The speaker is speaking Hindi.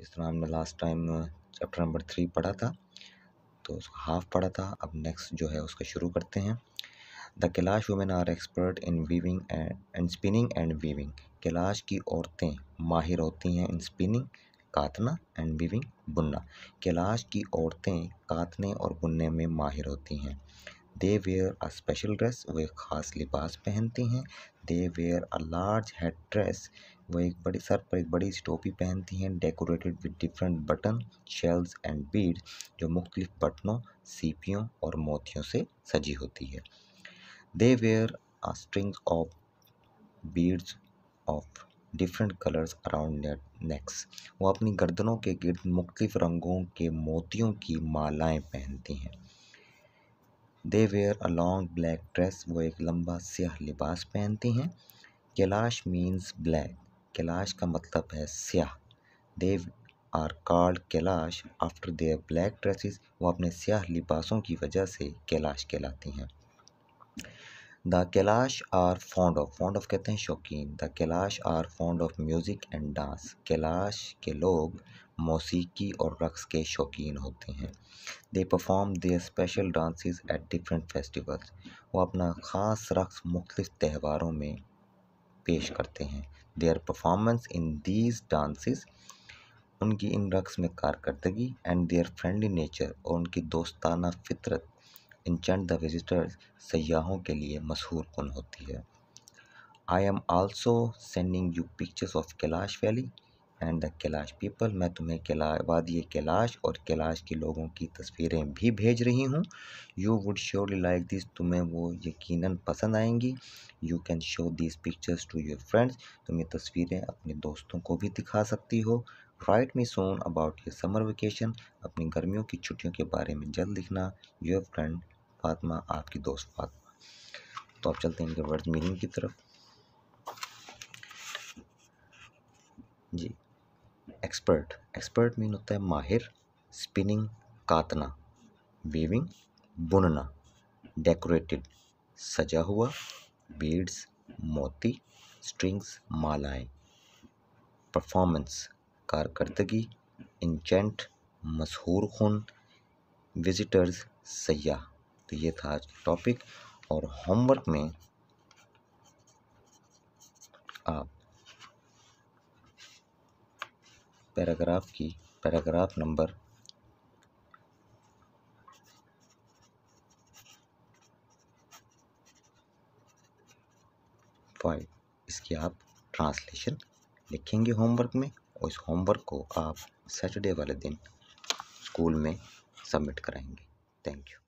जिस तरह हमने last time chapter number three पढ़ा था तो उसका हाफ पढ़ा था अब नेक्स्ट जो है उसका शुरू करते हैं the Kalash women are expert in weaving and spinning and weaving Kalash की औरतें माहिर होती हैं इन स्पिनिंग कातना एंड वीविंग बुनना कैलाश की औरतें कातने और बुनने में माहिर होती हैं they wear a special dress वे ख़ास लिबास पहनती हैं they wear a large head dress वो एक बड़ी सर पर एक बड़ी टोपी पहनती हैं decorated with different button shells and bead जो मुख्तलिफ बटनों सीपियों और मोतियों से सजी होती है they wear a string of beads of different colours around necks वो अपनी गर्दनों के गिर्द मुख्तलिफ रंगों के मोतियों की मालाएँ पहनती हैं they wear a long black dress वो एक लंबा स्याह लिबास पहनती हैं कैलाश मीन्स ब्लैक कैलाश का मतलब है स्याह they are called Kalash after their black dresses वो अपने स्याह लिबासों की वजह से कैलाश कहलाती हैं the Kalash are fond of fond of कहते हैं शौकीन the Kalash are fond of music and dance Kalash के लोग मौसीकी और रक़्स के शौकीन होते हैं they perform their special dances at different festivals वो अपना ख़ास रक़्स मुख्त त्यौहारों में पेश करते हैं they are performance in these dance उनकी इन रक़्स में कारकरी एंड देयर फ्रेंडली नेचर और उनकी दोस्ताना फितरत इन द विजिटर्स सयाहों के लिए मशहूर कन होती है I am also sending you pictures of Kalash valley and the Kalash people मैं तुम्हें कैला वादी कैलाश और कैलाश के लोगों की तस्वीरें भी भेज रही हूँ you would surely like this तुम्हें वो यकीनन पसंद आएंगी you can show this pictures to your friends तुम ये तस्वीरें अपने दोस्तों को भी दिखा सकती हो write me soon about your summer vacation अपनी गर्मियों की छुट्टियों के बारे में जल्द लिखना योर फ्रेंड फातमा आपकी दोस्त फातमा तो आप चलते हैं इनके वर्ड मीनिंग की तरफ जी एक्सपर्ट एक्सपर्ट मीन होता है माहिर स्पिनिंग कातना वीविंग बुनना डेकोरेटेड सजा हुआ बीड्स मोती स्ट्रिंग्स मालाएं परफॉर्मेंस कारकर्दगी इंचेंट मशहूर खून विजिटर्स सयाह तो ये था आज टॉपिक और होमवर्क में आप पैराग्राफ की पैराग्राफ नंबर फाइव इसकी आप ट्रांसलेशन लिखेंगे होमवर्क में और इस होमवर्क को आप सैटरडे वाले दिन स्कूल में सबमिट कराएंगे थैंक यू